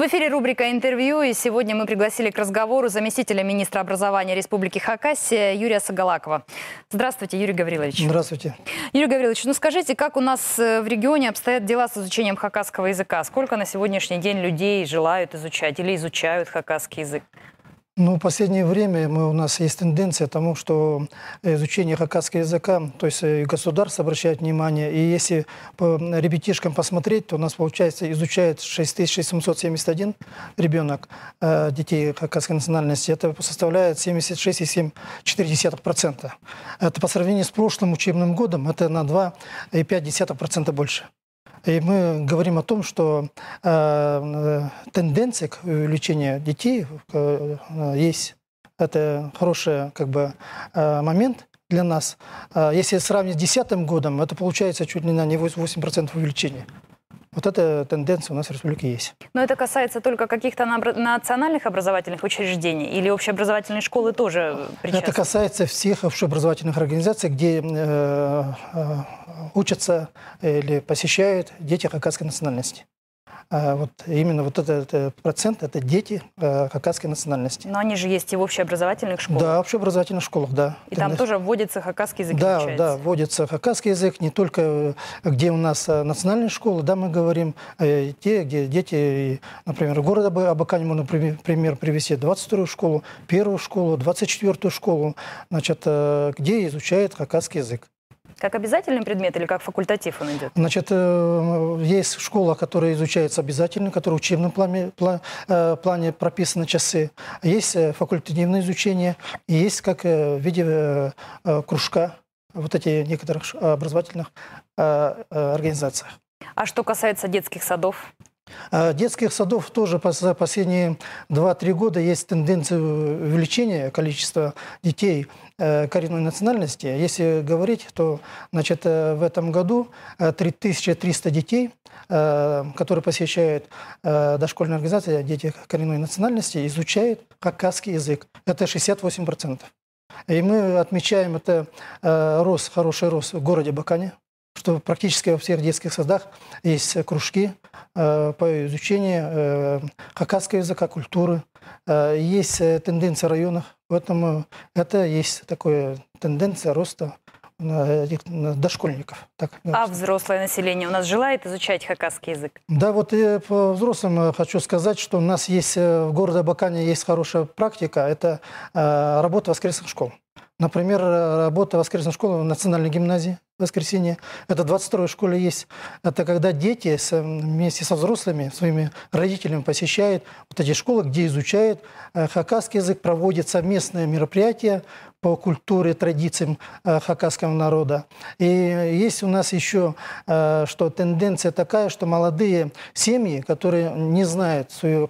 В эфире рубрика «Интервью» и сегодня мы пригласили к разговору заместителя министра образования Республики Хакасия Юрия Сагалакова. Здравствуйте, Юрий Гаврилович. Здравствуйте. Юрий Гаврилович, ну скажите, как у нас э, в регионе обстоят дела с изучением хакасского языка? Сколько на сегодняшний день людей желают изучать или изучают хакасский язык? Ну, в последнее время мы, у нас есть тенденция к тому, что изучение хакасского языка, то есть э, государство обращает внимание, и если по ребятишкам посмотреть, то у нас, получается, изучает 6671 ребенок э, детей хакасской национальности. Это составляет 76,7%. Это по сравнению с прошлым учебным годом, это на 2,5% больше. И мы говорим о том, что э, э тенденция к увеличению э, детей э, э, есть. Это хороший как бы, э, момент для нас. Если сравнить с 2010 годом, это получается чуть ли не на 8% увеличения. Вот эта тенденция у нас в республике есть. Но это касается только каких-то национальных образовательных учреждений или общеобразовательные школы тоже э, причастны? Это касается всех общеобразовательных организаций, где э, э, учатся или посещают дети хакасской национальности. А, вот именно вот этот, этот процент – это дети хакасской э, национальности. Но они же есть и в общеобразовательных школах. Да, в общеобразовательных школах, да. И там тоже вводится хакасский язык? Да, изучается. да, вводится хакасский язык, не только э, где у нас э, национальные школы, да, мы говорим, те, где дети, например, города Абакань, можно пример привести, 22-ю школу, 1-ю школу, 24-ю школу, значит, где изучают хакасский язык. Как обязательный предмет или как факультатив он идет? Значит, э, есть школа, которая изучается обязательно, которая в учебном плане, э, плане прописаны часы. Есть э, факультативное изучение, и есть как в виде кружка вот эти некоторых образовательных организациях. А что касается детских садов? А детских садов тоже за последние 2-3 года есть тенденция увеличения количества детей э, коренной национальности. Если говорить, то значит, э, в этом году 3300 э, детей, которые посещают дошкольные организации, дети коренной национальности, изучают кавказский язык. Это 68%. И мы отмечаем это рост, хороший рост в городе Бакане, что практически во всех детских садах есть э, кружки э, по изучению хакасского э, языка, культуры. есть тенденция в районах, поэтому это есть такая тенденция роста дошкольников. Так, а взрослое население у нас желает изучать хакасский язык? Да, вот и по взрослым хочу сказать, что у нас есть в городе Абакане есть хорошая практика, это работа воскресных школ. Например, работа воскресной школы в национальной гимназии воскресенье. Это 22 в школе есть. Это когда дети с, вместе со взрослыми, своими родителями посещают вот эти школы, где изучают э, хакасский язык, проводят совместные мероприятия по культуре, традициям э, хакасского народа. И есть у нас еще, э, что тенденция такая, что молодые семьи, которые не знают своего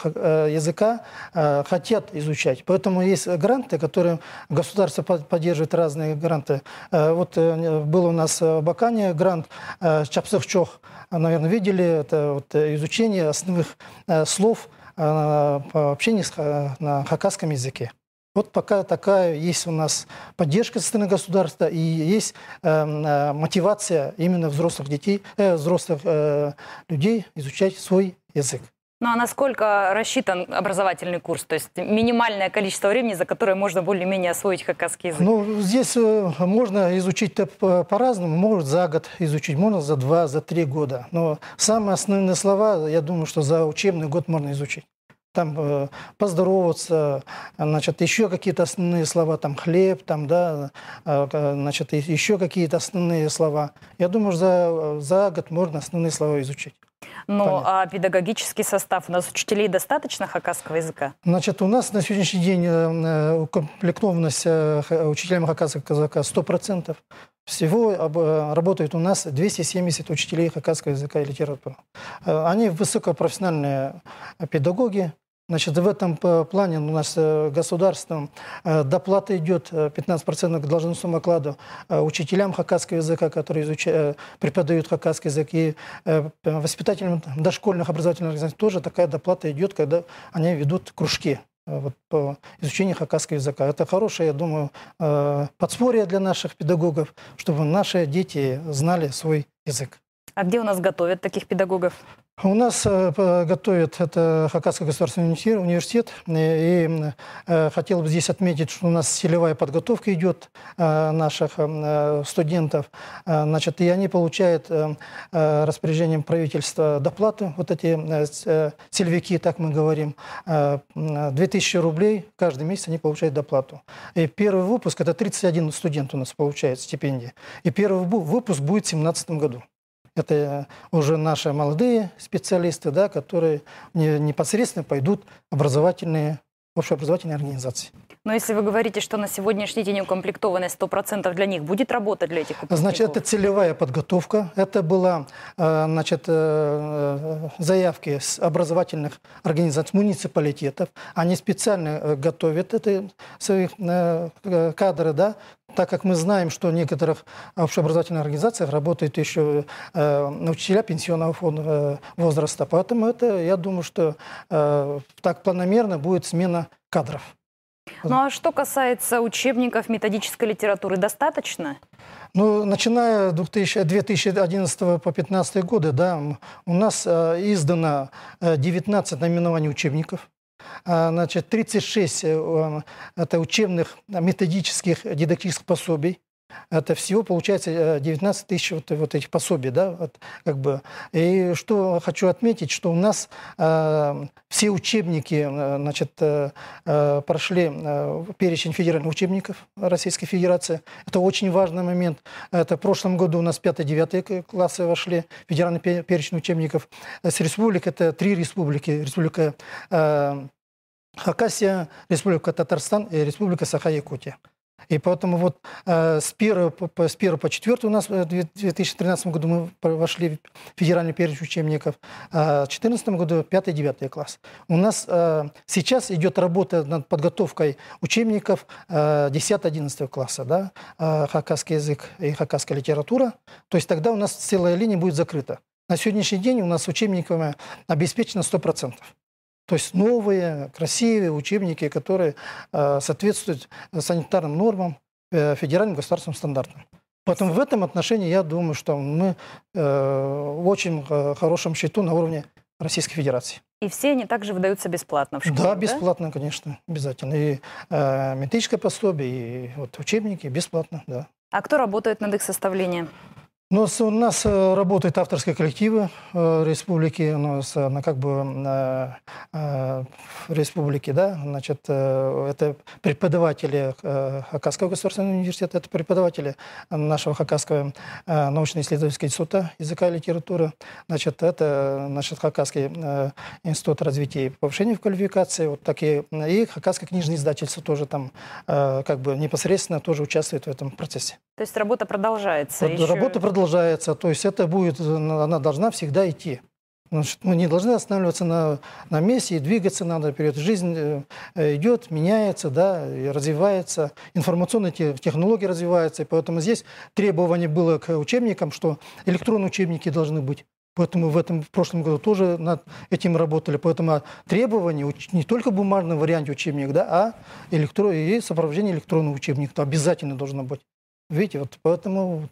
языка, хотят изучать. Поэтому есть гранты, которые государство поддерживает разные гранты. Вот было у нас Э, в грант э, Чапсых э, наверное, видели, это вот изучение основных слов по общению на хакасском языке. Вот пока такая есть у нас поддержка со стороны государства и есть э, мотивация именно взрослых детей, э, взрослых э, людей изучать свой язык. Ну а насколько рассчитан образовательный курс? То есть минимальное количество времени, за которое можно более-менее освоить хакасский язык? Ну, здесь э, можно изучить по-разному. Может за год изучить, можно за два, за три года. Но самые основные слова, я думаю, что за учебный год можно изучить там э, поздороваться, значит, еще какие-то основные слова, там хлеб, там, да, э, значит, еще какие-то основные слова. Я думаю, за, за год можно основные слова изучить. Ну, но а, педагогический состав у нас учителей достаточно хакасского языка? Значит, у нас на сегодняшний день э, э, комплектованность э, учителями хакасского языка 100%. Всего работает у нас 270 учителей хакасского языка и литературы. Они высокопрофессиональные педагоги, Значит, в этом плане у нас э, государством э, доплата идет 15% э, к должностному окладу учителям хакасского языка, которые изучают, преподают хакасский язык, и воспитателям дошкольных образовательных организаций тоже такая доплата идет, когда они ведут кружки вот, по изучению хакасского языка. Это хорошее, я думаю, подспорье для наших педагогов, чтобы наши дети знали свой язык. А где у нас готовят таких педагогов? А у нас э, готовят это Хакасский государственный университет. и э, хотел бы здесь отметить, что у нас селевая подготовка идет э, наших студентов. Значит, и они получают распоряжением правительства доплату, вот эти сельвики, так мы говорим, 2000 рублей каждый месяц они получают доплату. И первый выпуск, это 31 студент у нас получает стипендии. И первый выпуск будет в 2017 году. Это э, уже наши молодые специалисты, да, которые непосредственно пойдут в образовательные, общеобразовательные организации. Но если вы говорите, что на сегодняшний день укомплектованность 100% для них, будет работа для этих выпускников? Значит, это целевая подготовка. Это была э, значит, э, заявки с образовательных организаций муниципалитетов. Они специально готовят это, своих кадры да, так как мы знаем, что в некоторых общеобразовательных организациях работают еще э, учителя пенсионного фонда, э, возраста. Поэтому это, я думаю, что э, так планомерно будет смена кадров. Ну а что касается учебников методической литературы, достаточно? Ну, начиная с 2011 по 2015 годы, да, у нас э, издано 19 э, наименований учебников. А, значит, 36 э, э, это учебных а, методических дидактических пособий, это всего получается 19 э, тысяч вот, вот этих пособий, да, вот, как бы. И что хочу отметить, что у нас э, все учебники, э, значит, э, э, прошли э, перечень федеральных учебников Российской Федерации. Это очень важный момент. Это в прошлом году у нас 5-9 классы вошли федеральный перечень учебников. С республик это три республики. Республика э, Хакасия, Республика Татарстан и Республика Саха-Якутия. И поэтому вот э, с 1 по, с 1 по 4 у нас э, в 2013 году мы вошли в федеральный перечень учебников, э, в 2014 году 5-9 класс. У нас э, сейчас идет работа над подготовкой учебников э, 10-11 класса, да, э, хакасский язык и хакасская литература. То есть тогда у нас целая линия будет закрыта. На сегодняшний день у нас учебниками обеспечено 100%. То есть новые, красивые учебники, которые э, соответствуют санитарным нормам, э, федеральным государственным стандартам. Поэтому в этом отношении я думаю, что мы э, в очень хорошем счету на уровне Российской Федерации. И все они также выдаются бесплатно в школе, да? бесплатно, да? конечно, обязательно. И э, метрическое пособие, и вот, учебники бесплатно, да. А кто работает над их составлением? У нас, у нас э, работают авторские коллективы э, республики, у нас э, она как бы республики, да, значит, это преподаватели Хакасского государственного университета, это преподаватели нашего Хакасского научно-исследовательского института языка и литературы, значит, это, значит, Хакасский институт развития и повышения квалификации, вот такие, и Хакасское книжное издательство тоже там как бы непосредственно тоже участвует в этом процессе. То есть работа продолжается. еще... Работа продолжается, то есть это будет, э, она должна всегда идти. Значит, ну, мы не должны останавливаться на, на месте и двигаться надо вперед. Жизнь э, э, идет, меняется, да, и развивается. Информационные технологии развиваются. И поэтому здесь требование было к учебникам, что электронные учебники должны быть. Поэтому в этом в прошлом году тоже над этим работали. Поэтому требования не только бумажный вариант варианте учебника, да, а электро и сопровождение электронного учебника обязательно должно быть. Видите, вот поэтому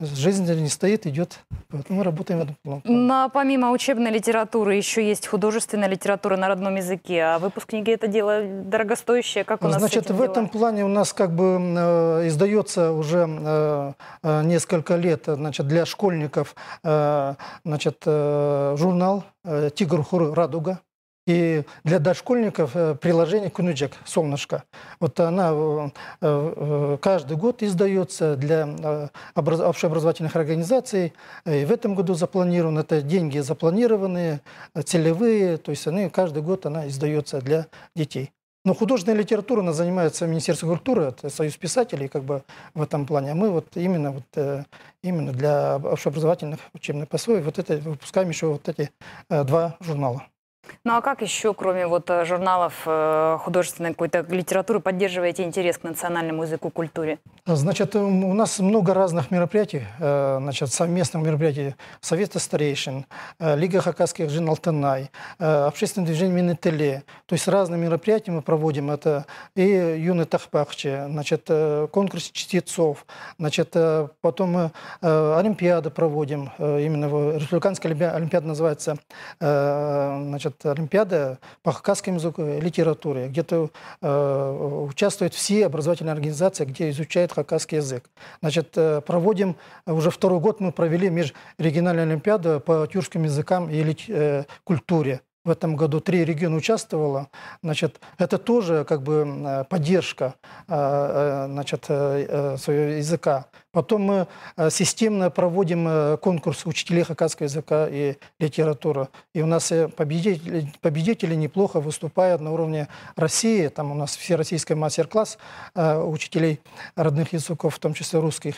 жизнь не стоит, идет. Поэтому мы работаем в этом плане. Но помимо учебной литературы еще есть художественная литература на родном языке, а выпускники это дело дорогостоящее. Как у нас Значит, в этом дела? плане у нас как бы э, издается уже э, э, несколько лет значит, для школьников э, значит, э, журнал э, «Тигр, хуры, радуга». И для дошкольников э, приложение «Кунуджек», «Солнышко». Вот она э, э, каждый год издается для общеобразовательных организаций. И в этом году запланировано, это деньги запланированные, целевые. То есть они, каждый год она издается для детей. Но художественная литература, она занимается Министерство культуры, это союз писателей как бы в этом плане. А мы вот именно, вот, именно для общеобразовательных учебных пособий вот это, выпускаем еще вот эти два журнала. Ну а как еще, кроме вот э, журналов э, художественной какой-то литературы, поддерживаете интерес к национальному языку, культуре? Значит, эм, у нас много разных мероприятий, э, значит, совместных мероприятий. Совета старейшин, Лига хакасских жен Алтанай, общественное движение Минетеле. То есть разные мероприятия мы проводим. Это и юный тахпахчи, значит, конкурс чтецов, значит, потом Олимпиады проводим. Именно Республиканская Олимпиада называется значит, вот Олимпиада по хакасскому языку, э, литературе, где-то э, участвуют все образовательные организации, где изучают хакасский язык. Значит, э, проводим, э, уже второй год мы провели межрегиональную Олимпиаду по тюркским языкам и э, культуре в этом году три региона участвовало. Значит, это тоже как бы э, поддержка э, э, значит, своего языка. Потом мы системно проводим конкурс учителей хакасского языка и литературы. И у нас победители, победители неплохо выступают на уровне России. Там у нас всероссийский мастер-класс учителей родных языков, в том числе русских,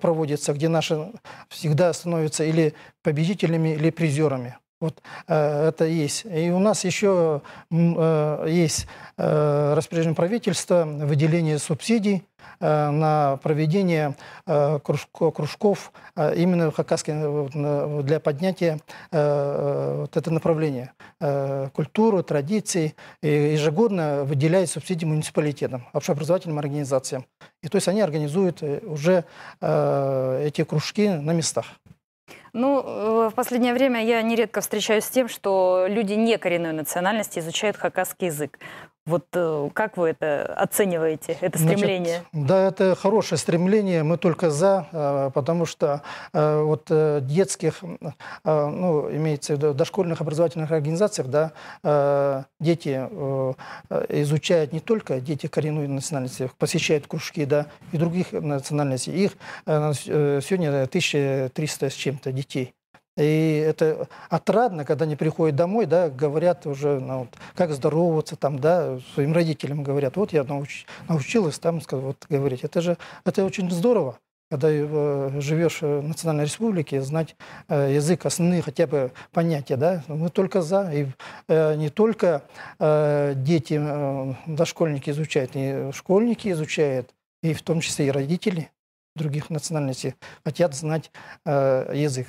проводится, где наши всегда становятся или победителями, или призерами. Вот э, это есть. И у нас еще э, есть э, распоряжение правительства, выделение субсидий э, на проведение э, кружков э, именно в Хакаске для поднятия вот это направление культуру, традиций. И ежегодно выделяет субсидии муниципалитетам, общеобразовательным организациям. И то есть они организуют уже эти кружки на местах. Ну, э, в последнее время я нередко встречаюсь с тем, что люди не коренной национальности изучают хакасский язык. Вот э, как вы это оцениваете, это стремление? Значит, да, это хорошее стремление, мы только за, э, потому что э, вот детских, ну, имеется в виду, дошкольных образовательных организациях, да, дети изучают не только дети коренной национальности, посещают кружки, да, и других национальностей. Их сегодня 1300 с чем-то детей. И это отрадно, когда они приходят домой, да, говорят уже, ну, вот, как здороваться там, да, своим родителям говорят, вот я науч, научилась там вот, говорить. Это же, это очень здорово, когда э, живешь в национальной республике, знать э, язык, основные хотя бы понятия, да, мы только за, и э, не только э, дети, э, дошкольники изучают, и школьники изучают, и в том числе и родители других национальностей хотят знать э, язык.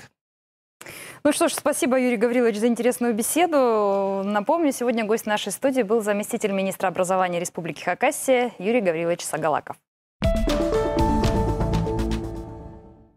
Ну что ж, спасибо, Юрий Гаврилович, за интересную беседу. Напомню, сегодня гость нашей студии был заместитель министра образования Республики Хакасия Юрий Гаврилович Сагалаков.